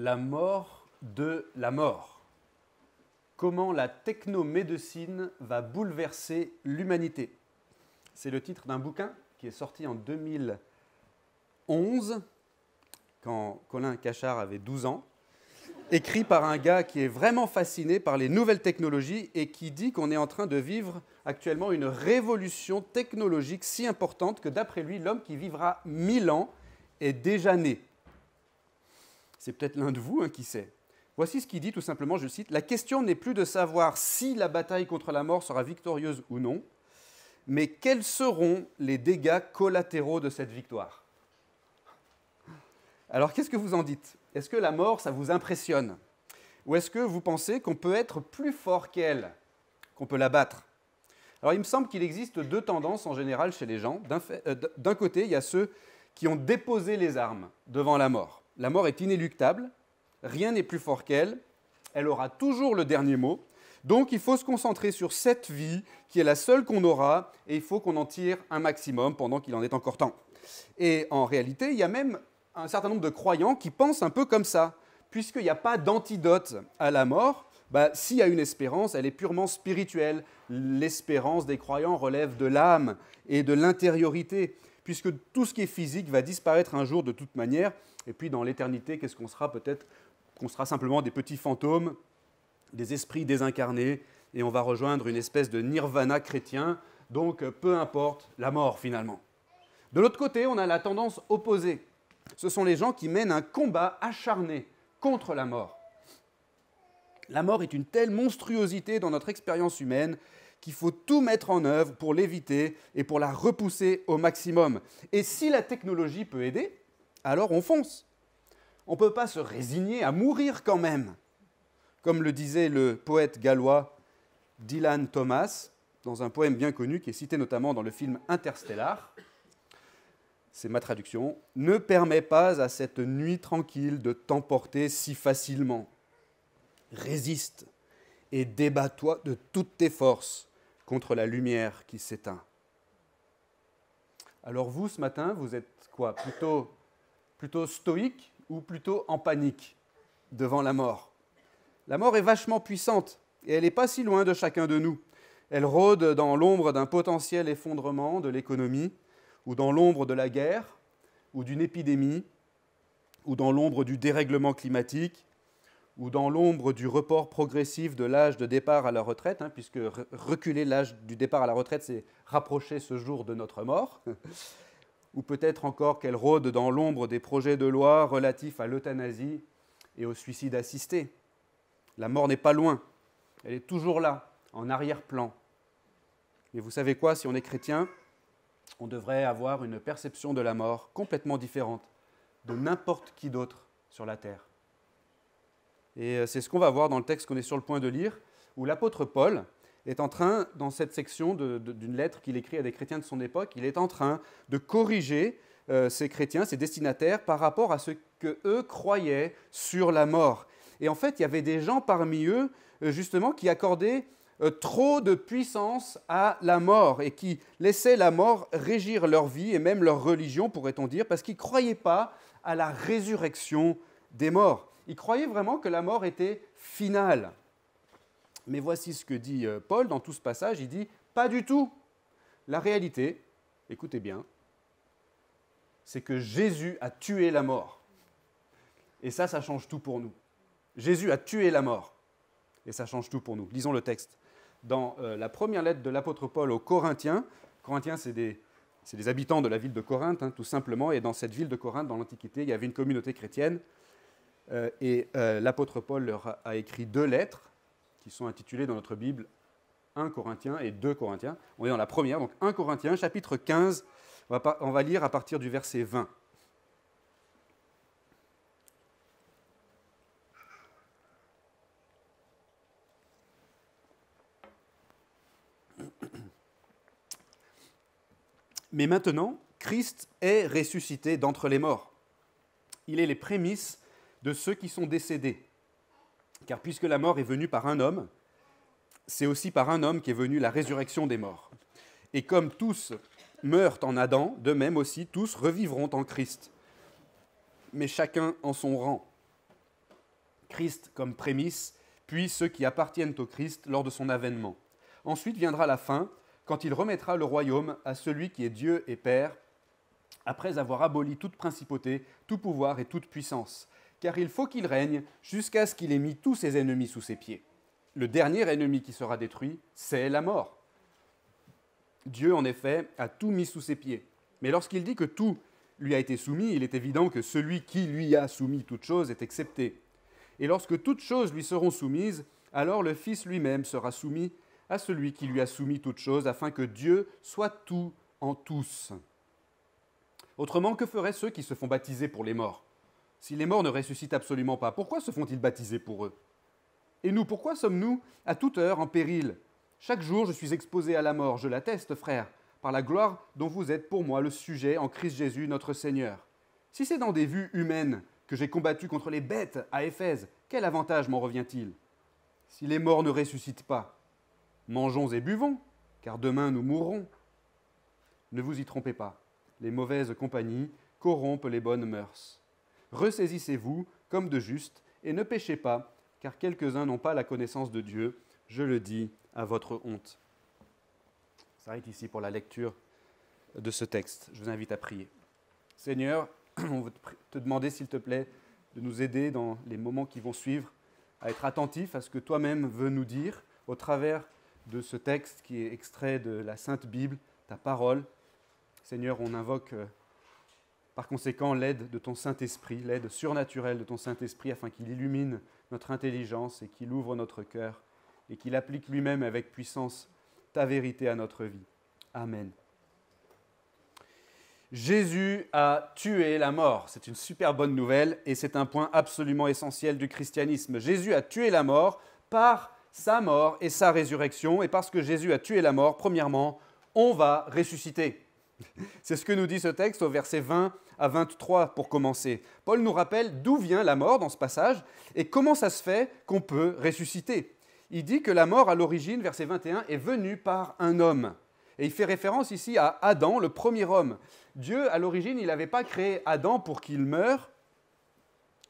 la mort de la mort. Comment la technomédecine va bouleverser l'humanité. C'est le titre d'un bouquin qui est sorti en 2011, quand Colin Cachard avait 12 ans, écrit par un gars qui est vraiment fasciné par les nouvelles technologies et qui dit qu'on est en train de vivre actuellement une révolution technologique si importante que d'après lui, l'homme qui vivra 1000 ans est déjà né. C'est peut-être l'un de vous, hein, qui sait. Voici ce qu'il dit tout simplement, je cite, La question n'est plus de savoir si la bataille contre la mort sera victorieuse ou non, mais quels seront les dégâts collatéraux de cette victoire Alors qu'est-ce que vous en dites Est-ce que la mort, ça vous impressionne Ou est-ce que vous pensez qu'on peut être plus fort qu'elle, qu'on peut la battre Alors il me semble qu'il existe deux tendances en général chez les gens. D'un euh, côté, il y a ceux qui ont déposé les armes devant la mort la mort est inéluctable, rien n'est plus fort qu'elle, elle aura toujours le dernier mot. Donc il faut se concentrer sur cette vie qui est la seule qu'on aura et il faut qu'on en tire un maximum pendant qu'il en est encore temps. Et en réalité, il y a même un certain nombre de croyants qui pensent un peu comme ça. Puisqu'il n'y a pas d'antidote à la mort, bah, s'il y a une espérance, elle est purement spirituelle. L'espérance des croyants relève de l'âme et de l'intériorité, puisque tout ce qui est physique va disparaître un jour de toute manière, et puis dans l'éternité, qu'est-ce qu'on sera peut-être Qu'on sera simplement des petits fantômes, des esprits désincarnés, et on va rejoindre une espèce de nirvana chrétien. Donc peu importe la mort finalement. De l'autre côté, on a la tendance opposée. Ce sont les gens qui mènent un combat acharné contre la mort. La mort est une telle monstruosité dans notre expérience humaine qu'il faut tout mettre en œuvre pour l'éviter et pour la repousser au maximum. Et si la technologie peut aider, alors on fonce. On ne peut pas se résigner à mourir quand même. Comme le disait le poète gallois Dylan Thomas, dans un poème bien connu qui est cité notamment dans le film Interstellar, c'est ma traduction, ne permet pas à cette nuit tranquille de t'emporter si facilement. Résiste et débat-toi de toutes tes forces contre la lumière qui s'éteint. Alors vous, ce matin, vous êtes quoi Plutôt plutôt stoïque ou plutôt en panique devant la mort La mort est vachement puissante et elle n'est pas si loin de chacun de nous. Elle rôde dans l'ombre d'un potentiel effondrement de l'économie, ou dans l'ombre de la guerre, ou d'une épidémie, ou dans l'ombre du dérèglement climatique, ou dans l'ombre du report progressif de l'âge de départ à la retraite, hein, puisque reculer l'âge du départ à la retraite, c'est rapprocher ce jour de notre mort ou peut-être encore qu'elle rôde dans l'ombre des projets de loi relatifs à l'euthanasie et au suicide assisté. La mort n'est pas loin, elle est toujours là, en arrière-plan. Mais vous savez quoi, si on est chrétien, on devrait avoir une perception de la mort complètement différente de n'importe qui d'autre sur la terre. Et euh, c'est ce qu'on va voir dans le texte qu'on est sur le point de lire, où l'apôtre Paul, est en train, dans cette section d'une lettre qu'il écrit à des chrétiens de son époque, il est en train de corriger euh, ces chrétiens, ces destinataires, par rapport à ce que eux croyaient sur la mort. Et en fait, il y avait des gens parmi eux, euh, justement, qui accordaient euh, trop de puissance à la mort et qui laissaient la mort régir leur vie et même leur religion, pourrait-on dire, parce qu'ils ne croyaient pas à la résurrection des morts. Ils croyaient vraiment que la mort était finale. Mais voici ce que dit euh, Paul dans tout ce passage, il dit, pas du tout. La réalité, écoutez bien, c'est que Jésus a tué la mort. Et ça, ça change tout pour nous. Jésus a tué la mort. Et ça change tout pour nous. Lisons le texte. Dans euh, la première lettre de l'apôtre Paul aux Corinthiens, Corinthiens, c'est des, habitants de la ville de Corinthe, hein, tout simplement, et dans cette ville de Corinthe, dans l'Antiquité, il y avait une communauté chrétienne, euh, et l'apôtre Paul leur a écrit deux lettres, ils sont intitulés dans notre Bible 1 Corinthiens et 2 Corinthiens. On est dans la première, donc 1 Corinthiens, chapitre 15. On va, on va lire à partir du verset 20. Mais maintenant, Christ est ressuscité d'entre les morts. Il est les prémices de ceux qui sont décédés. Car puisque la mort est venue par un homme, c'est aussi par un homme qu'est venue la résurrection des morts. Et comme tous meurent en Adam, de même aussi tous revivront en Christ. Mais chacun en son rang. Christ comme prémisse, puis ceux qui appartiennent au Christ lors de son avènement. Ensuite viendra la fin, quand il remettra le royaume à celui qui est Dieu et Père, après avoir aboli toute principauté, tout pouvoir et toute puissance car il faut qu'il règne jusqu'à ce qu'il ait mis tous ses ennemis sous ses pieds. Le dernier ennemi qui sera détruit, c'est la mort. Dieu, en effet, a tout mis sous ses pieds. Mais lorsqu'il dit que tout lui a été soumis, il est évident que celui qui lui a soumis toutes choses est excepté. Et lorsque toutes choses lui seront soumises, alors le Fils lui-même sera soumis à celui qui lui a soumis toutes choses, afin que Dieu soit tout en tous. Autrement, que feraient ceux qui se font baptiser pour les morts si les morts ne ressuscitent absolument pas, pourquoi se font-ils baptiser pour eux Et nous, pourquoi sommes-nous à toute heure en péril Chaque jour, je suis exposé à la mort, je l'atteste, frère, par la gloire dont vous êtes pour moi le sujet en Christ Jésus notre Seigneur. Si c'est dans des vues humaines que j'ai combattu contre les bêtes à Éphèse, quel avantage m'en revient-il Si les morts ne ressuscitent pas, mangeons et buvons, car demain nous mourrons. Ne vous y trompez pas, les mauvaises compagnies corrompent les bonnes mœurs. Ressaisissez-vous comme de juste et ne péchez pas, car quelques-uns n'ont pas la connaissance de Dieu, je le dis à votre honte. Ça arrête ici pour la lecture de ce texte. Je vous invite à prier. Seigneur, on veut te demander, s'il te plaît, de nous aider dans les moments qui vont suivre à être attentifs à ce que toi-même veux nous dire au travers de ce texte qui est extrait de la Sainte Bible, ta parole. Seigneur, on invoque euh, par conséquent, l'aide de ton Saint-Esprit, l'aide surnaturelle de ton Saint-Esprit, afin qu'il illumine notre intelligence et qu'il ouvre notre cœur et qu'il applique lui-même avec puissance ta vérité à notre vie. Amen. Jésus a tué la mort. C'est une super bonne nouvelle et c'est un point absolument essentiel du christianisme. Jésus a tué la mort par sa mort et sa résurrection. Et parce que Jésus a tué la mort, premièrement, on va ressusciter. C'est ce que nous dit ce texte au verset 20 à 23 pour commencer. Paul nous rappelle d'où vient la mort dans ce passage et comment ça se fait qu'on peut ressusciter. Il dit que la mort à l'origine, verset 21, est venue par un homme. Et il fait référence ici à Adam, le premier homme. Dieu, à l'origine, il n'avait pas créé Adam pour qu'il meure,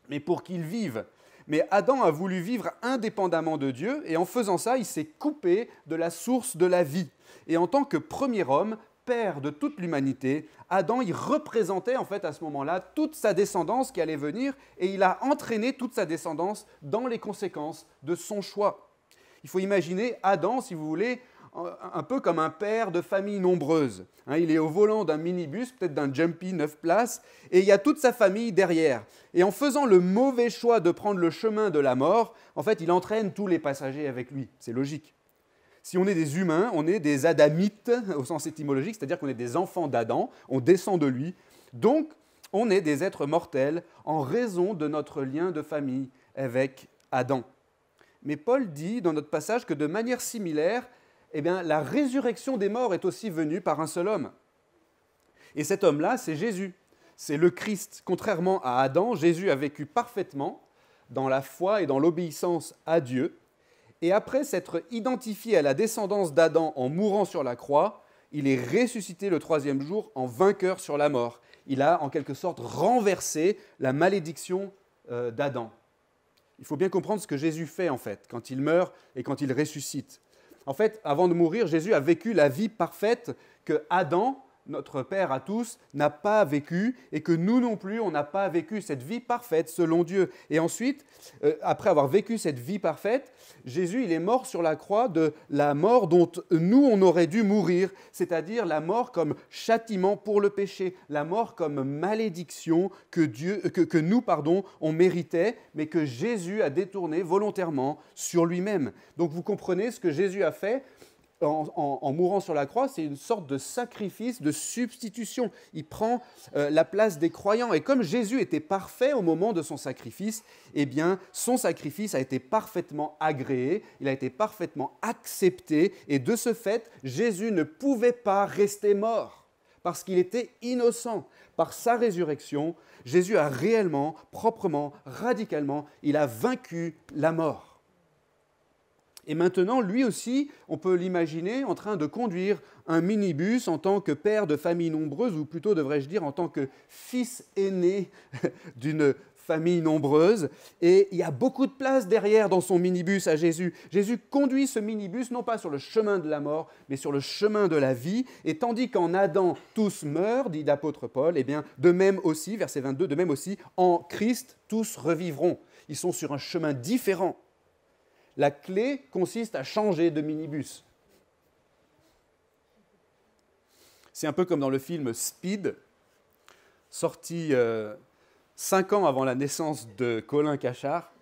mais pour qu'il vive. Mais Adam a voulu vivre indépendamment de Dieu, et en faisant ça, il s'est coupé de la source de la vie. Et en tant que premier homme, père de toute l'humanité, Adam, il représentait en fait à ce moment-là toute sa descendance qui allait venir et il a entraîné toute sa descendance dans les conséquences de son choix. Il faut imaginer Adam, si vous voulez, un peu comme un père de famille nombreuse. Hein, il est au volant d'un minibus, peut-être d'un jumpy neuf places, et il y a toute sa famille derrière. Et en faisant le mauvais choix de prendre le chemin de la mort, en fait, il entraîne tous les passagers avec lui. C'est logique. Si on est des humains, on est des adamites au sens étymologique, c'est-à-dire qu'on est des enfants d'Adam, on descend de lui. Donc, on est des êtres mortels en raison de notre lien de famille avec Adam. Mais Paul dit dans notre passage que de manière similaire, eh bien, la résurrection des morts est aussi venue par un seul homme. Et cet homme-là, c'est Jésus. C'est le Christ. Contrairement à Adam, Jésus a vécu parfaitement dans la foi et dans l'obéissance à Dieu et après s'être identifié à la descendance d'Adam en mourant sur la croix, il est ressuscité le troisième jour en vainqueur sur la mort. Il a en quelque sorte renversé la malédiction euh, d'Adam. Il faut bien comprendre ce que Jésus fait en fait quand il meurt et quand il ressuscite. En fait, avant de mourir, Jésus a vécu la vie parfaite que Adam notre Père à tous n'a pas vécu et que nous non plus, on n'a pas vécu cette vie parfaite selon Dieu. Et ensuite, euh, après avoir vécu cette vie parfaite, Jésus, il est mort sur la croix de la mort dont nous, on aurait dû mourir, c'est-à-dire la mort comme châtiment pour le péché, la mort comme malédiction que, Dieu, que, que nous, pardon, on méritait, mais que Jésus a détourné volontairement sur lui-même. Donc vous comprenez ce que Jésus a fait en, mourant sur la croix, c'est une sorte de sacrifice, de substitution. Il prend euh, la place des croyants. Et comme Jésus était parfait au moment de son sacrifice, eh bien, son sacrifice a été parfaitement agréé, il a été parfaitement accepté. Et de ce fait, Jésus ne pouvait pas rester mort parce qu'il était innocent. Par sa résurrection, Jésus a réellement, proprement, radicalement, il a vaincu la mort. Et maintenant, lui aussi, on peut l'imaginer en train de conduire un minibus en tant que père de famille nombreuse, ou plutôt devrais-je dire en tant que fils aîné d'une famille nombreuse. Et il y a beaucoup de place derrière dans son minibus à Jésus. Jésus conduit ce minibus non pas sur le chemin de la mort, mais sur le chemin de la vie. Et tandis qu'en Adam, tous meurent, dit l'apôtre Paul, et eh bien, de même aussi, verset 22, de même aussi, en Christ, tous revivront. Ils sont sur un chemin différent. La clé consiste à changer de minibus. C'est un peu comme dans le film Speed, sorti euh, cinq ans avant la naissance de Colin Cachard,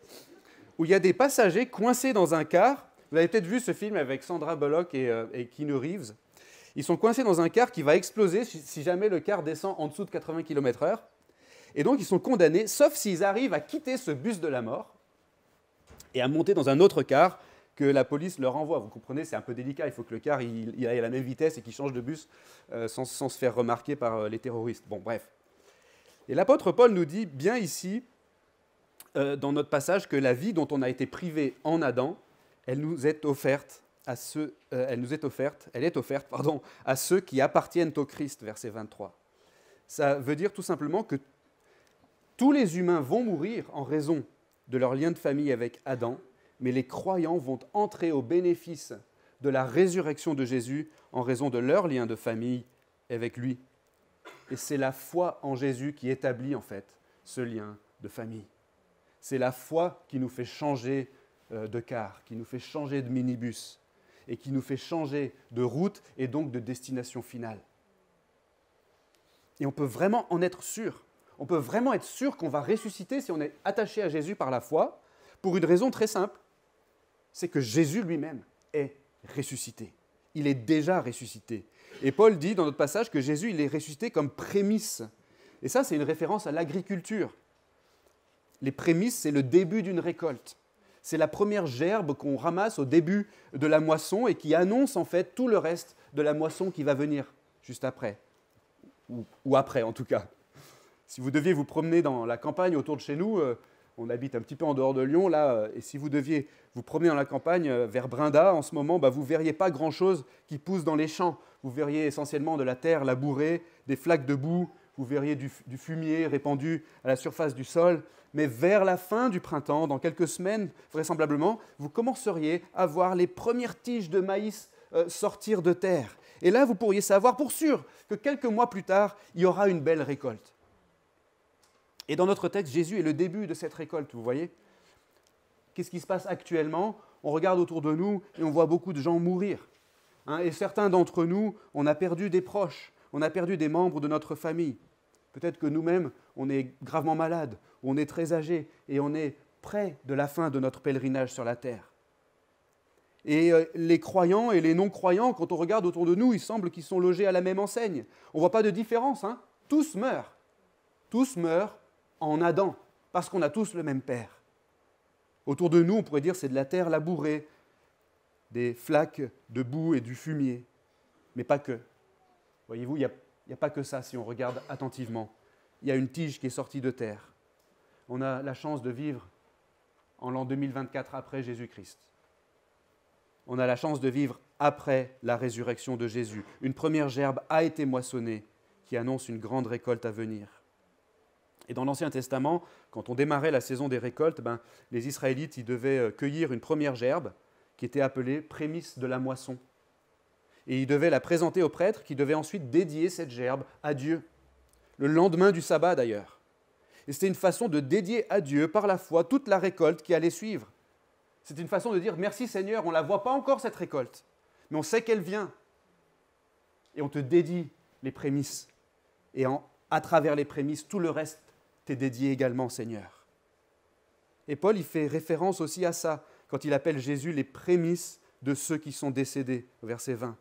où il y a des passagers coincés dans un car. Vous avez peut-être vu ce film avec Sandra Bullock et, euh, et Keanu Reeves. Ils sont coincés dans un car qui va exploser si jamais le car descend en dessous de 80 km/h. Et donc ils sont condamnés, sauf s'ils arrivent à quitter ce bus de la mort et à monter dans un autre car que la police leur envoie. Vous comprenez, c'est un peu délicat. Il faut que le car il, aille à la même vitesse et qu'il change de bus euh, sans, sans, se faire remarquer par euh, les terroristes. Bon, bref. Et l'apôtre Paul nous dit bien ici, euh, dans notre passage, que la vie dont on a été privé en Adam, elle nous est offerte à ceux, elle nous est offerte, elle est offerte, pardon, à ceux qui appartiennent au Christ, verset 23. Ça veut dire tout simplement que tous les humains vont mourir en raison de leur lien de famille avec Adam, mais les croyants vont entrer au bénéfice de la résurrection de Jésus en raison de leur lien de famille avec lui. Et c'est la foi en Jésus qui établit en fait ce lien de famille. C'est la foi qui nous fait changer euh, de car, qui nous fait changer de minibus et qui nous fait changer de route et donc de destination finale. Et on peut vraiment en être sûr on peut vraiment être sûr qu'on va ressusciter si on est attaché à Jésus par la foi, pour une raison très simple, c'est que Jésus lui-même est ressuscité. Il est déjà ressuscité. Et Paul dit dans notre passage que Jésus, il est ressuscité comme prémisse. Et ça, c'est une référence à l'agriculture. Les prémices, c'est le début d'une récolte. C'est la première gerbe qu'on ramasse au début de la moisson et qui annonce en fait tout le reste de la moisson qui va venir juste après. Ou, ou après en tout cas si vous deviez vous promener dans la campagne autour de chez nous, euh, on habite un petit peu en dehors de Lyon, là, euh, et si vous deviez vous promener dans la campagne euh, vers Brinda en ce moment, bah, vous ne verriez pas grand-chose qui pousse dans les champs. Vous verriez essentiellement de la terre labourée, des flaques de boue, vous verriez du, fumier répandu à la surface du sol. Mais vers la fin du printemps, dans quelques semaines, vraisemblablement, vous commenceriez à voir les premières tiges de maïs sortir de terre. Et là, vous pourriez savoir pour sûr que quelques mois plus tard, il y aura une belle récolte. Et dans notre texte, Jésus est le début de cette récolte, vous voyez Qu'est-ce qui se passe actuellement On regarde autour de nous et on voit beaucoup de gens mourir. Hein. et certains d'entre nous, on a perdu des proches, on a perdu des membres de notre famille. Peut-être que nous-mêmes, on est gravement malade, on est très âgé et on est près de la fin de notre pèlerinage sur la terre. Et euh, les croyants et les non-croyants, quand on regarde autour de nous, ils semblent qu'ils sont logés à la même enseigne. On ne voit pas de différence. Hein. Tous meurent. Tous meurent en Adam, parce qu'on a tous le même Père. Autour de nous, on pourrait dire c'est de la terre labourée, des flaques de boue et du fumier, mais pas que. Voyez-vous, il n'y a, a, pas que ça si on regarde attentivement. Il y a une tige qui est sortie de terre. On a la chance de vivre en l'an 2024 après Jésus-Christ. On a la chance de vivre après la résurrection de Jésus. Une première gerbe a été moissonnée qui annonce une grande récolte à venir. Et dans l'Ancien Testament, quand on démarrait la saison des récoltes, ben, les Israélites ils devaient euh, cueillir une première gerbe qui était appelée prémisse de la moisson. Et ils devaient la présenter au prêtres qui devait ensuite dédier cette gerbe à Dieu. Le lendemain du sabbat d'ailleurs. Et c'était une façon de dédier à Dieu par la foi toute la récolte qui allait suivre. C'est une façon de dire merci Seigneur, on ne la voit pas encore cette récolte, mais on sait qu'elle vient. Et on te dédie les prémices. Et à travers les prémices, tout le reste est dédié également, Seigneur. Et Paul, y fait référence aussi à ça quand il appelle Jésus les prémices de ceux qui sont décédés, verset 20.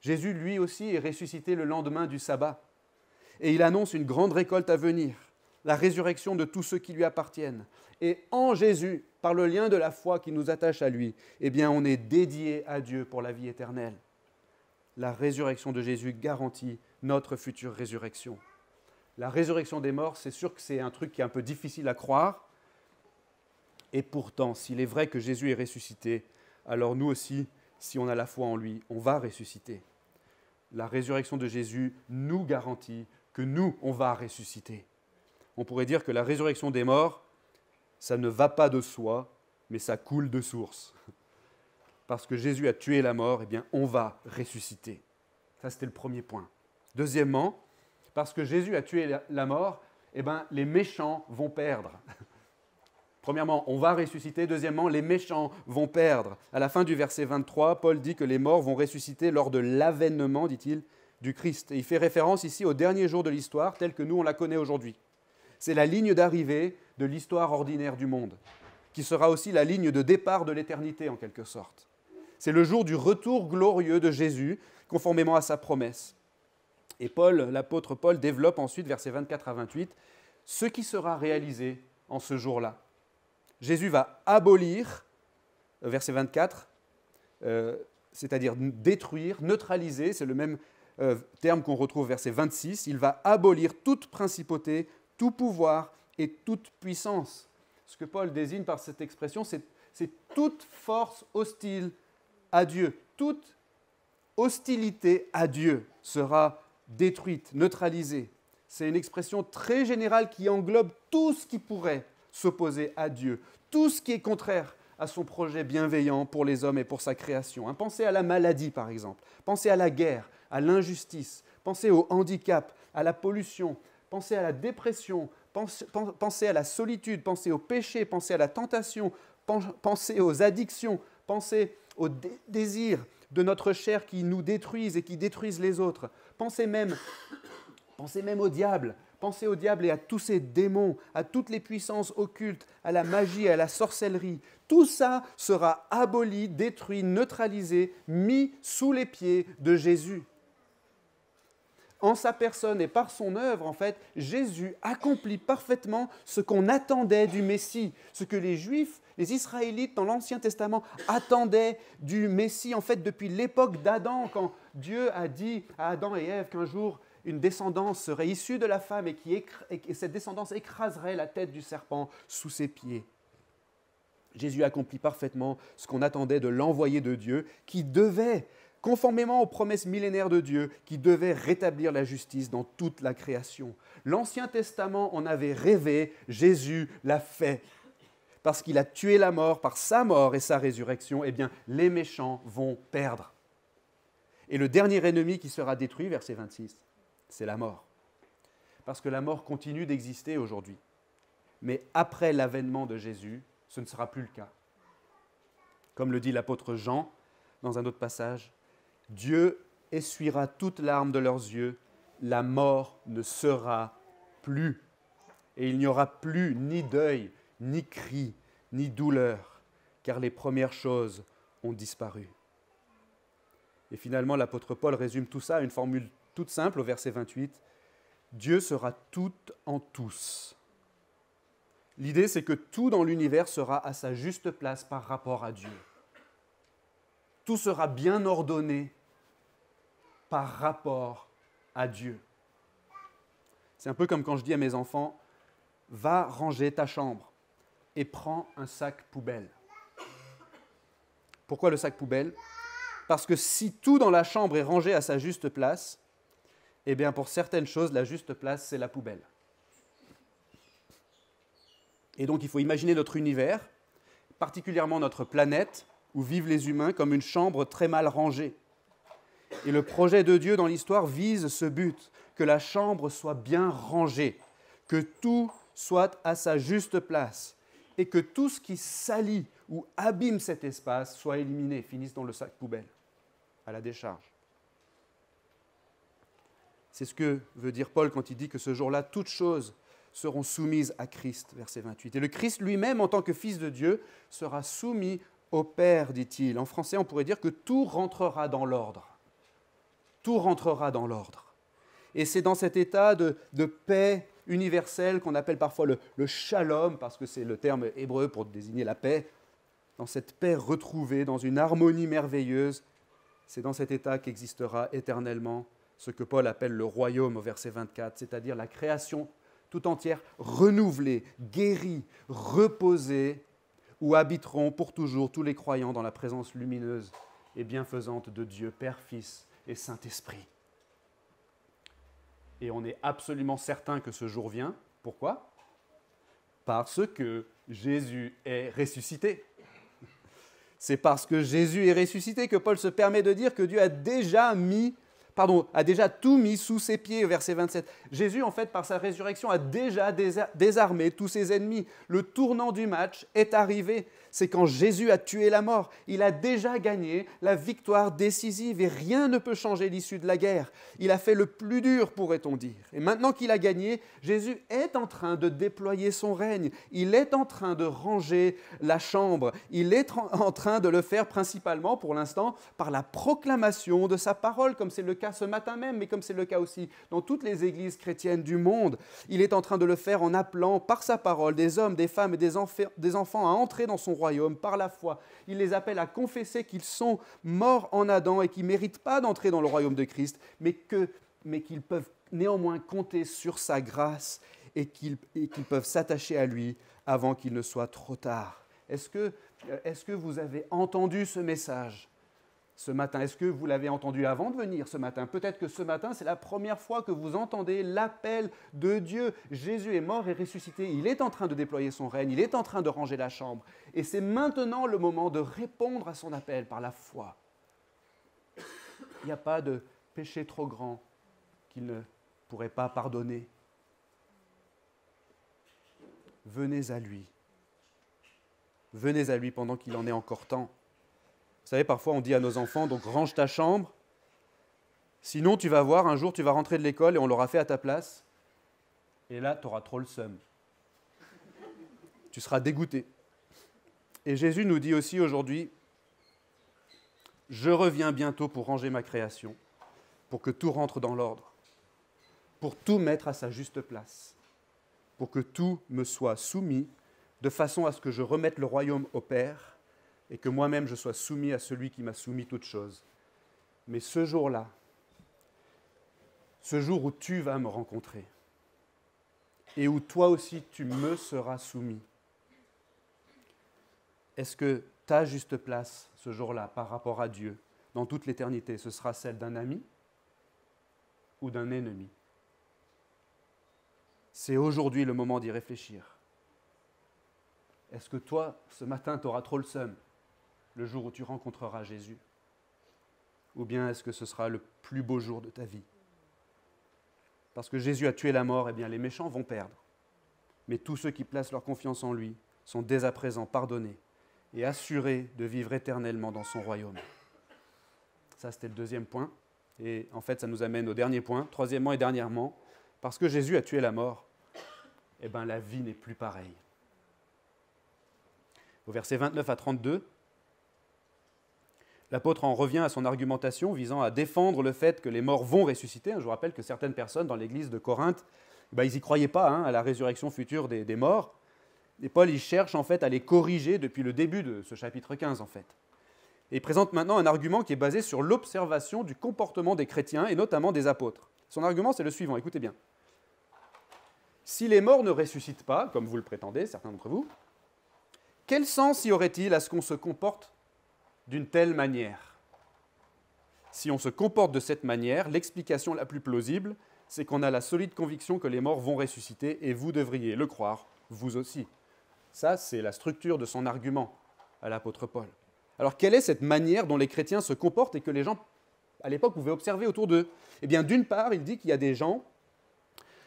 Jésus, lui aussi, est ressuscité le lendemain du sabbat. Et il annonce une grande récolte à venir, la résurrection de tous ceux qui lui appartiennent. Et en Jésus, par le lien de la foi qui nous attache à lui, eh bien, on est dédié à Dieu pour la vie éternelle. La résurrection de Jésus garantit notre future résurrection la résurrection des morts, c'est sûr que c'est un truc qui est un peu difficile à croire. Et pourtant, s'il est vrai que Jésus est ressuscité, alors nous aussi, si on a la foi en lui, on va ressusciter. La résurrection de Jésus nous garantit que nous, on va ressusciter. On pourrait dire que la résurrection des morts, ça ne va pas de soi, mais ça coule de source. Parce que Jésus a tué la mort, eh bien, on va ressusciter. Ça, c'était le premier point. Deuxièmement, parce que Jésus a tué la mort, eh ben, les méchants vont perdre. Premièrement, on va ressusciter. Deuxièmement, les méchants vont perdre. À la fin du verset 23, Paul dit que les morts vont ressusciter lors de l'avènement, dit-il, du Christ. Et il fait référence ici au dernier jour de l'histoire, tel que nous on la connaît aujourd'hui. C'est la ligne d'arrivée de l'histoire ordinaire du monde, qui sera aussi la ligne de départ de l'éternité en quelque sorte. C'est le jour du retour glorieux de Jésus, conformément à sa promesse. Et Paul, l'apôtre Paul, développe ensuite, versets 24 à 28, ce qui sera réalisé en ce jour-là. Jésus va abolir, euh, verset 24, euh, c'est-à-dire détruire, neutraliser, c'est le même euh, terme qu'on retrouve verset 26, il va abolir toute principauté, tout pouvoir et toute puissance. Ce que Paul désigne par cette expression, c'est toute force hostile à Dieu, toute hostilité à Dieu sera détruite, neutralisée. C'est une expression très générale qui englobe tout ce qui pourrait s'opposer à Dieu, tout ce qui est contraire à son projet bienveillant pour les hommes et pour sa création. Hein, pensez à la maladie, par exemple. Pensez à la guerre, à l'injustice. Pensez au handicap, à la pollution. Pensez à la dépression. Pensez à la solitude. Pensez au péché. Pensez à la tentation. Pensez aux addictions. Pensez aux désirs de notre chair qui nous détruisent et qui détruisent les autres. Pensez même, même au diable. Pensez au diable et à tous ses démons, à toutes les puissances occultes, à la magie, à la sorcellerie. Tout ça sera aboli, détruit, neutralisé, mis sous les pieds de Jésus. En sa personne et par son œuvre, en fait, Jésus accomplit parfaitement ce qu'on attendait du Messie, ce que les Juifs, les Israélites dans l'Ancien Testament attendaient du Messie, en fait, depuis l'époque d'Adam, quand Dieu a dit à Adam et Ève qu'un jour une descendance serait issue de la femme et, qui et cette descendance écraserait la tête du serpent sous ses pieds. Jésus accomplit parfaitement ce qu'on attendait de l'envoyé de Dieu qui devait conformément aux promesses millénaires de Dieu qui devait rétablir la justice dans toute la création. L'Ancien Testament en avait rêvé, Jésus l'a fait. Parce qu'il a tué la mort par sa mort et sa résurrection, eh bien, les méchants vont perdre. Et le dernier ennemi qui sera détruit, verset 26, c'est la mort. Parce que la mort continue d'exister aujourd'hui. Mais après l'avènement de Jésus, ce ne sera plus le cas. Comme le dit l'apôtre Jean dans un autre passage, Dieu essuiera toute larmes de leurs yeux, la mort ne sera plus, et il n'y aura plus ni deuil, ni cri, ni douleur, car les premières choses ont disparu. Et finalement, l'apôtre Paul résume tout ça à une formule toute simple au verset 28, Dieu sera tout en tous. L'idée, c'est que tout dans l'univers sera à sa juste place par rapport à Dieu. Tout sera bien ordonné par rapport à Dieu. C'est un peu comme quand je dis à mes enfants, va ranger ta chambre et prends un sac poubelle. Pourquoi le sac poubelle Parce que si tout dans la chambre est rangé à sa juste place, eh bien pour certaines choses, la juste place, c'est la poubelle. Et donc il faut imaginer notre univers, particulièrement notre planète, où vivent les humains, comme une chambre très mal rangée. Et le projet de Dieu dans l'histoire vise ce but, que la chambre soit bien rangée, que tout soit à sa juste place, et que tout ce qui salit ou abîme cet espace soit éliminé, finisse dans le sac poubelle, à la décharge. C'est ce que veut dire Paul quand il dit que ce jour-là, toutes choses seront soumises à Christ, verset 28. Et le Christ lui-même, en tant que Fils de Dieu, sera soumis au Père, dit-il. En français, on pourrait dire que tout rentrera dans l'ordre tout rentrera dans l'ordre. Et c'est dans cet état de, paix universelle qu'on appelle parfois le, le shalom, parce que c'est le terme hébreu pour désigner la paix, dans cette paix retrouvée, dans une harmonie merveilleuse, c'est dans cet état qu'existera éternellement ce que Paul appelle le royaume au verset 24, c'est-à-dire la création tout entière renouvelée, guérie, reposée, où habiteront pour toujours tous les croyants dans la présence lumineuse et bienfaisante de Dieu Père, Fils et Saint-Esprit. Et on est absolument certain que ce jour vient. Pourquoi Parce que Jésus est ressuscité. C'est parce que Jésus est ressuscité que Paul se permet de dire que Dieu a déjà mis pardon, a déjà tout mis sous ses pieds, verset 27. Jésus, en fait, par sa résurrection, a déjà désarmé tous ses ennemis. Le tournant du match est arrivé c'est quand Jésus a tué la mort. Il a déjà gagné la victoire décisive et rien ne peut changer l'issue de la guerre. Il a fait le plus dur, pourrait-on dire. Et maintenant qu'il a gagné, Jésus est en train de déployer son règne. Il est en train de ranger la chambre. Il est en train de le faire principalement, pour l'instant, par la proclamation de sa parole, comme c'est le cas ce matin même, mais comme c'est le cas aussi dans toutes les églises chrétiennes du monde. Il est en train de le faire en appelant par sa parole des hommes, des femmes et des, enfants à entrer dans son par la foi. Il les appelle à confesser qu'ils sont morts en Adam et qu'ils ne méritent pas d'entrer dans le royaume de Christ, mais qu'ils mais peuvent néanmoins compter sur sa grâce et qu'ils peuvent s'attacher à lui avant qu'il ne soit trop tard. Est-ce que vous avez entendu ce message ce matin Est-ce que vous l'avez entendu avant de venir ce matin Peut-être que ce matin, c'est la première fois que vous entendez l'appel de Dieu. Jésus est mort et ressuscité. Il est en train de déployer son règne. Il est en train de ranger la chambre. Et c'est maintenant le moment de répondre à son appel par la foi. Il n'y a pas de péché trop grand qu'il ne pourrait pas pardonner. Venez à lui. Venez à lui pendant qu'il en est encore temps savez, parfois on dit à nos enfants, donc range ta chambre, sinon tu vas voir, un jour tu vas rentrer de l'école et on l'aura fait à ta place, et là tu auras trop le seum. tu seras dégoûté. Et Jésus nous dit aussi aujourd'hui, je reviens bientôt pour ranger ma création, pour que tout rentre dans l'ordre, pour tout mettre à sa juste place, pour que tout me soit soumis, de façon à ce que je remette le royaume au Père et que moi-même je sois soumis à celui qui m'a soumis toutes choses. Mais ce jour-là, ce jour où tu vas me rencontrer, et où toi aussi tu me seras soumis, est-ce que ta juste place ce jour-là par rapport à Dieu, dans toute l'éternité, ce sera celle d'un ami ou d'un ennemi C'est aujourd'hui le moment d'y réfléchir. Est-ce que toi, ce matin, t'auras trop le seum le jour où tu rencontreras Jésus Ou bien est-ce que ce sera le plus beau jour de ta vie Parce que Jésus a tué la mort, et eh bien les méchants vont perdre. Mais tous ceux qui placent leur confiance en lui sont dès à présent pardonnés et assurés de vivre éternellement dans son royaume. Ça, c'était le deuxième point. Et en fait, ça nous amène au dernier point, troisièmement et dernièrement, parce que Jésus a tué la mort, eh bien la vie n'est plus pareille. Au verset 29 à 32, L'apôtre en revient à son argumentation visant à défendre le fait que les morts vont ressusciter. Je vous rappelle que certaines personnes dans l'église de Corinthe, ben, ils n'y croyaient pas hein, à la résurrection future des, des, morts. Et Paul, il cherche en fait à les corriger depuis le début de ce chapitre 15 en fait. Et il présente maintenant un argument qui est basé sur l'observation du comportement des chrétiens et notamment des apôtres. Son argument, c'est le suivant, écoutez bien. Si les morts ne ressuscitent pas, comme vous le prétendez, certains d'entre vous, quel sens y aurait-il à ce qu'on se comporte d'une telle manière. Si on se comporte de cette manière, l'explication la plus plausible, c'est qu'on a la solide conviction que les morts vont ressusciter et vous devriez le croire, vous aussi. Ça, c'est la structure de son argument à l'apôtre Paul. Alors, quelle est cette manière dont les chrétiens se comportent et que les gens à l'époque pouvaient observer autour d'eux Eh bien, d'une part, il dit qu'il y a des gens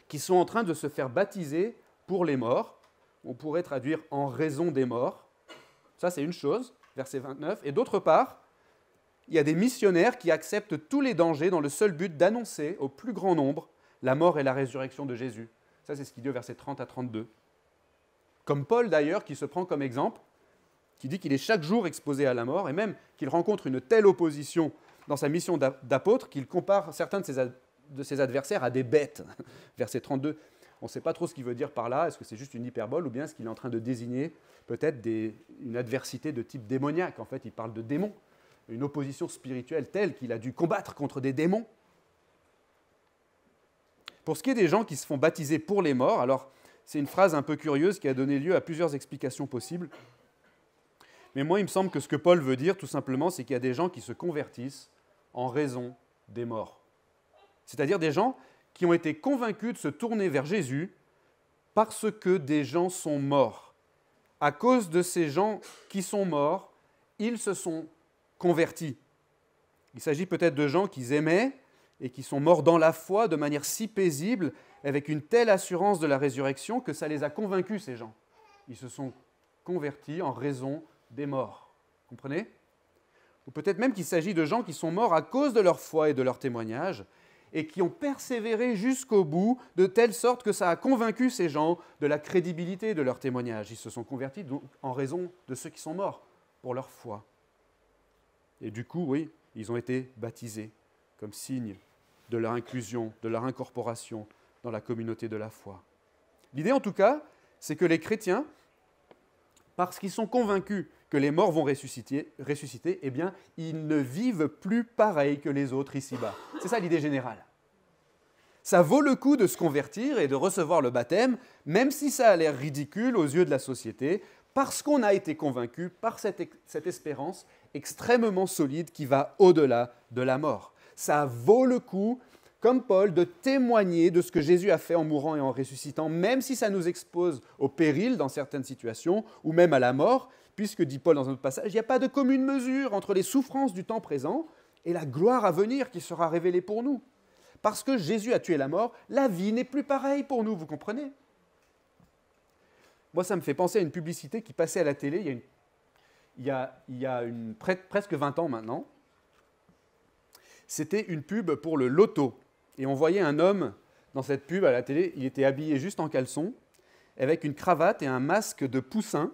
qui sont en train de se faire baptiser pour les morts. On pourrait traduire en raison des morts. Ça, c'est une chose verset 29. Et d'autre part, il y a des missionnaires qui acceptent tous les dangers dans le seul but d'annoncer au plus grand nombre la mort et la résurrection de Jésus. Ça, c'est ce qu'il dit au verset 30 à 32. Comme Paul d'ailleurs, qui se prend comme exemple, qui dit qu'il est chaque jour exposé à la mort, et même qu'il rencontre une telle opposition dans sa mission d'apôtre qu'il compare certains de ses, adversaires à des bêtes. Verset 32, on ne sait pas trop ce qu'il veut dire par là, est-ce que c'est juste une hyperbole ou bien ce qu'il est en train de désigner peut-être une adversité de type démoniaque. En fait, il parle de démons, une opposition spirituelle telle qu'il a dû combattre contre des démons. Pour ce qui est des gens qui se font baptiser pour les morts, alors c'est une phrase un peu curieuse qui a donné lieu à plusieurs explications possibles. Mais moi, il me semble que ce que Paul veut dire, tout simplement, c'est qu'il y a des gens qui se convertissent en raison des morts. C'est-à-dire des gens qui ont été convaincus de se tourner vers Jésus parce que des gens sont morts à cause de ces gens qui sont morts, ils se sont convertis. Il s'agit peut-être de gens qu'ils aimaient et qui sont morts dans la foi de manière si paisible, avec une telle assurance de la résurrection, que ça les a convaincus, ces gens. Ils se sont convertis en raison des morts. Comprenez Ou peut-être même qu'il s'agit de gens qui sont morts à cause de leur foi et de leur témoignage, et qui ont persévéré jusqu'au bout, de telle sorte que ça a convaincu ces gens de la crédibilité de leur témoignage. Ils se sont convertis en raison de ceux qui sont morts pour leur foi. Et du coup, oui, ils ont été baptisés comme signe de leur inclusion, de leur incorporation dans la communauté de la foi. L'idée en tout cas, c'est que les chrétiens, parce qu'ils sont convaincus que les morts vont ressusciter, ressusciter eh bien, ils ne vivent plus pareil que les autres ici-bas. C'est ça l'idée générale. Ça vaut le coup de se convertir et de recevoir le baptême, même si ça a l'air ridicule aux yeux de la société, parce qu'on a été convaincu par cette, cette espérance extrêmement solide qui va au-delà de la mort. Ça vaut le coup comme Paul, de témoigner de ce que Jésus a fait en mourant et en ressuscitant, même si ça nous expose au péril dans certaines situations, ou même à la mort, puisque, dit Paul dans un autre passage, il n'y a pas de commune mesure entre les souffrances du temps présent et la gloire à venir qui sera révélée pour nous. Parce que Jésus a tué la mort, la vie n'est plus pareille pour nous, vous comprenez Moi, ça me fait penser à une publicité qui passait à la télé il y a, presque 20 ans maintenant. C'était une pub pour le loto. Et on voyait un homme dans cette pub à la télé, il était habillé juste en caleçon, avec une cravate et un masque de poussin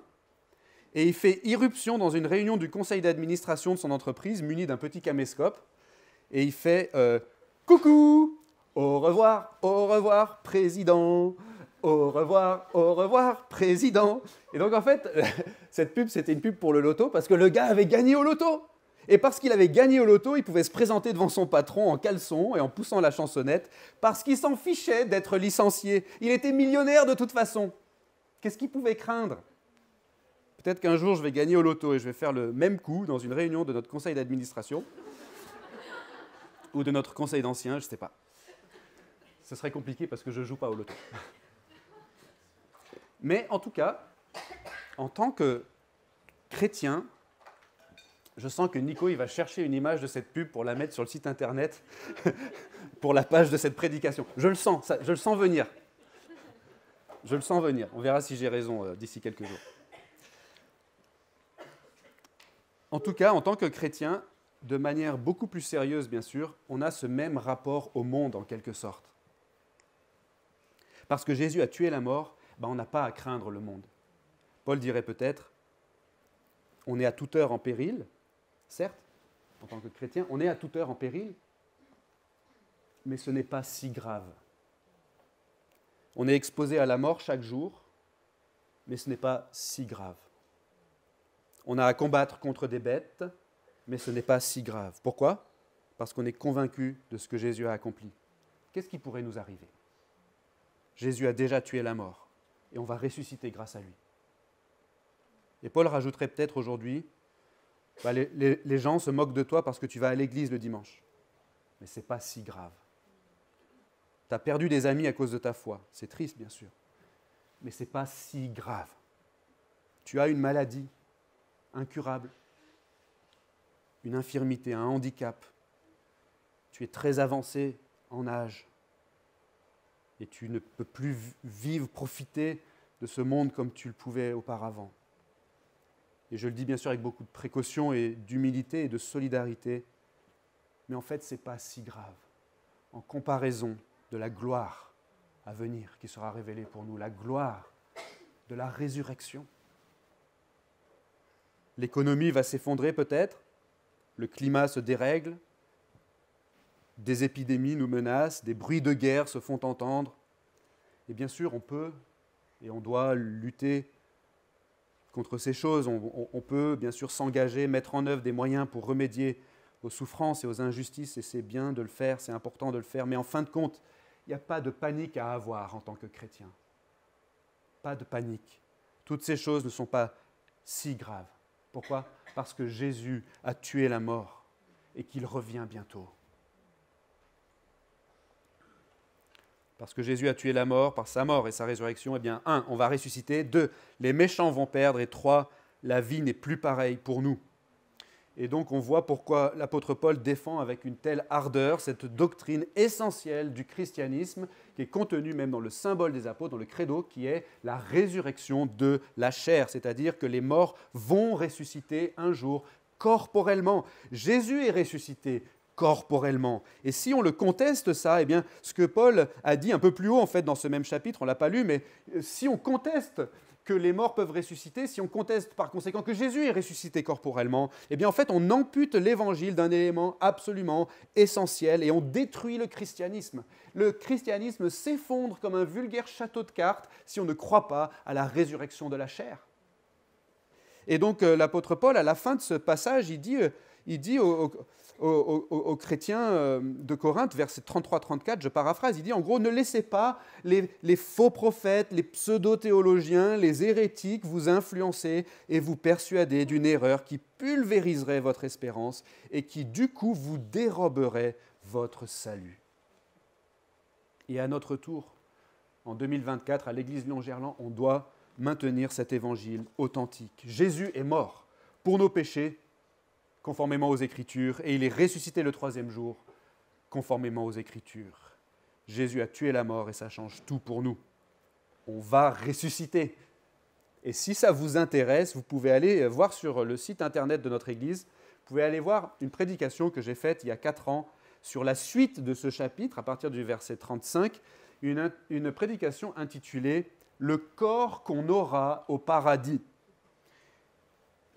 et il fait irruption dans une réunion du conseil d'administration de son entreprise muni d'un petit caméscope et il fait euh, Coucou Au revoir, au revoir, président au revoir, au revoir, président. Et donc en fait, cette pub, c'était une pub pour le loto parce que le gars avait gagné au loto. Et parce qu'il avait gagné au loto, il pouvait se présenter devant son patron en caleçon et en poussant la chansonnette parce qu'il s'en fichait d'être licencié. Il était millionnaire de toute façon. Qu'est-ce qu'il pouvait craindre Peut-être qu'un jour, je vais gagner au loto et je vais faire le même coup dans une réunion de notre conseil d'administration ou de notre conseil d'anciens, je ne sais pas. Ce serait compliqué parce que je ne joue pas au loto. Mais en tout cas, en tant que chrétien, je sens que Nico, il va chercher une image de cette pub pour la mettre sur le site internet, pour la page de cette prédication. Je le sens, je le sens venir. Je le sens venir. On verra si j'ai raison euh, d'ici quelques jours. En tout cas, en tant que chrétien, de manière beaucoup plus sérieuse bien sûr, on a ce même rapport au monde en quelque sorte. Parce que Jésus a tué la mort, ben, on n'a pas à craindre le monde. Paul dirait peut-être, on est à toute heure en péril, certes, en tant que chrétien, on est à toute heure en péril, mais ce n'est pas si grave. On est exposé à la mort chaque jour, mais ce n'est pas si grave. On a à combattre contre des bêtes, mais ce n'est pas si grave. Pourquoi Parce qu'on est convaincu de ce que Jésus a accompli. Qu'est-ce qui pourrait nous arriver Jésus a déjà tué la mort, et on va ressusciter grâce à lui. Et Paul rajouterait peut-être aujourd'hui, bah, les, les, gens se moquent de toi parce que tu vas à l'église le dimanche. Mais ce n'est pas si grave. Tu as perdu des amis à cause de ta foi. C'est triste, bien sûr. Mais ce n'est pas si grave. Tu as une maladie incurable, une infirmité, un handicap. Tu es très avancé en âge et tu ne peux plus vivre, profiter de ce monde comme tu le pouvais auparavant. Et je le dis bien sûr avec beaucoup de précaution et d'humilité et de solidarité, mais en fait, ce n'est pas si grave en comparaison de la gloire à venir qui sera révélée pour nous, la gloire de la résurrection l'économie va s'effondrer peut-être, le climat se dérègle, des épidémies nous menacent, des bruits de guerre se font entendre. Et bien sûr, on peut et on doit lutter contre ces choses. On, peut bien sûr s'engager, mettre en œuvre des moyens pour remédier aux souffrances et aux injustices, et c'est bien de le faire, c'est important de le faire, mais en fin de compte, il n'y a pas de panique à avoir en tant que chrétien. Pas de panique. Toutes ces choses ne sont pas si graves. Pourquoi Parce que Jésus a tué la mort et qu'il revient bientôt. Parce que Jésus a tué la mort par sa mort et sa résurrection, eh bien, un, on va ressusciter. Deux, les méchants vont perdre. Et trois, la vie n'est plus pareille pour nous. Et donc on voit pourquoi l'apôtre Paul défend avec une telle ardeur cette doctrine essentielle du christianisme qui est contenue même dans le symbole des apôtres, dans le credo, qui est la résurrection de la chair, c'est-à-dire que les morts vont ressusciter un jour corporellement. Jésus est ressuscité corporellement. Et si on le conteste ça, eh bien ce que Paul a dit un peu plus haut en fait dans ce même chapitre, on l'a pas lu, mais si on conteste que les morts peuvent ressusciter, si on conteste par conséquent que Jésus est ressuscité corporellement, eh bien en fait on ampute l'évangile d'un élément absolument essentiel et on détruit le christianisme. Le christianisme s'effondre comme un vulgaire château de cartes si on ne croit pas à la résurrection de la chair. Et donc euh, l'apôtre Paul, à la fin de ce passage, il dit, euh, il dit aux, chrétiens euh, de Corinthe, verset 33-34, je paraphrase, il dit en gros, ne laissez pas les, les faux prophètes, les pseudo-théologiens, les hérétiques vous influencer et vous persuader d'une erreur qui pulvériserait votre espérance et qui du coup vous déroberait votre salut. Et à notre tour, en 2024, à l'Église Lyon-Gerland, on doit maintenir cet évangile authentique. Jésus est mort pour nos péchés conformément aux Écritures, et il est ressuscité le troisième jour, conformément aux Écritures. Jésus a tué la mort et ça change tout pour nous. On va ressusciter. Et si ça vous intéresse, vous pouvez aller voir sur le site internet de notre Église, vous pouvez aller voir une prédication que j'ai faite il y a quatre ans sur la suite de ce chapitre, à partir du verset 35, une, une prédication intitulée Le corps qu'on aura au paradis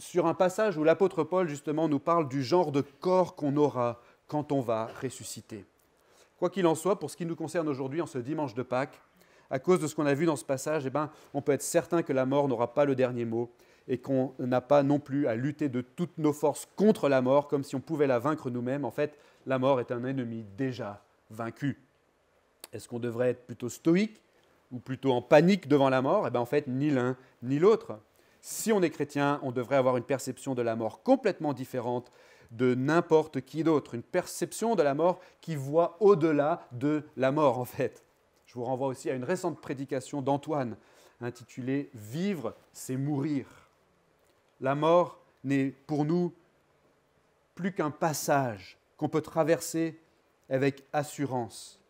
sur un passage où l'apôtre Paul, justement, nous parle du genre de corps qu'on aura quand on va ressusciter. Quoi qu'il en soit, pour ce qui nous concerne aujourd'hui, en ce dimanche de Pâques, à cause de ce qu'on a vu dans ce passage, eh ben, on peut être certain que la mort n'aura pas le dernier mot et qu'on n'a pas non plus à lutter de toutes nos forces contre la mort, comme si on pouvait la vaincre nous-mêmes. En fait, la mort est un ennemi déjà vaincu. Est-ce qu'on devrait être plutôt stoïque ou plutôt en panique devant la mort Eh bien, en fait, ni l'un ni l'autre si on est chrétien, on devrait avoir une perception de la mort complètement différente de n'importe qui d'autre, une perception de la mort qui voit au-delà de la mort en fait. Je vous renvoie aussi à une récente prédication d'Antoine intitulée Vivre, c'est mourir. La mort n'est pour nous plus qu'un passage qu'on peut traverser avec assurance,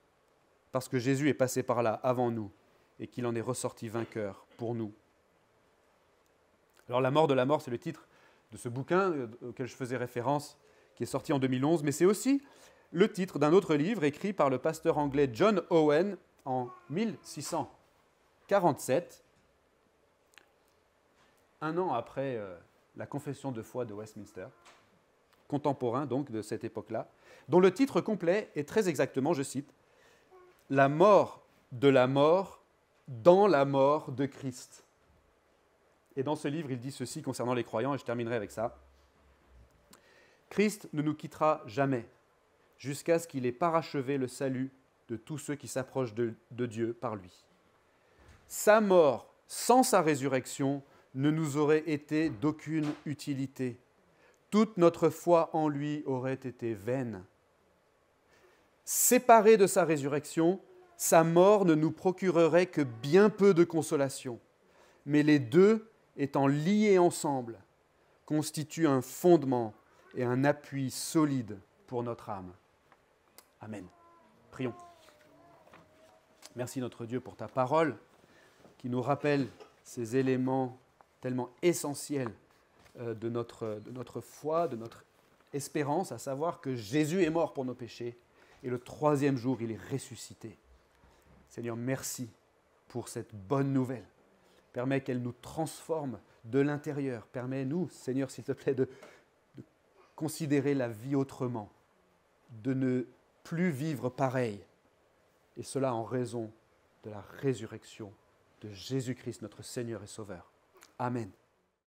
parce que Jésus est passé par là avant nous et qu'il en est ressorti vainqueur pour nous. Alors La mort de la mort, c'est le titre de ce bouquin euh, auquel je faisais référence, qui est sorti en 2011, mais c'est aussi le titre d'un autre livre écrit par le pasteur anglais John Owen en 1647, un an après euh, la confession de foi de Westminster, contemporain donc de cette époque-là, dont le titre complet est très exactement, je cite, La mort de la mort dans la mort de Christ. Et dans ce livre, il dit ceci concernant les croyants, et je terminerai avec ça. Christ ne nous quittera jamais jusqu'à ce qu'il ait parachevé le salut de tous ceux qui s'approchent de, de Dieu par lui. Sa mort sans sa résurrection ne nous aurait été d'aucune utilité. Toute notre foi en lui aurait été vaine. Séparé de sa résurrection, sa mort ne nous procurerait que bien peu de consolation. Mais les deux étant liés ensemble, constitue un fondement et un appui solide pour notre âme. Amen. Prions. Merci notre Dieu pour ta parole qui nous rappelle ces éléments tellement essentiels euh, de notre, de notre foi, de notre espérance, à savoir que Jésus est mort pour nos péchés et le troisième jour il est ressuscité. Seigneur, merci pour cette bonne nouvelle permet qu'elle nous transforme de l'intérieur. Permets-nous, Seigneur, s'il te plaît, de, considérer la vie autrement, de ne plus vivre pareil. Et cela en raison de la résurrection de Jésus-Christ, notre Seigneur et Sauveur. Amen.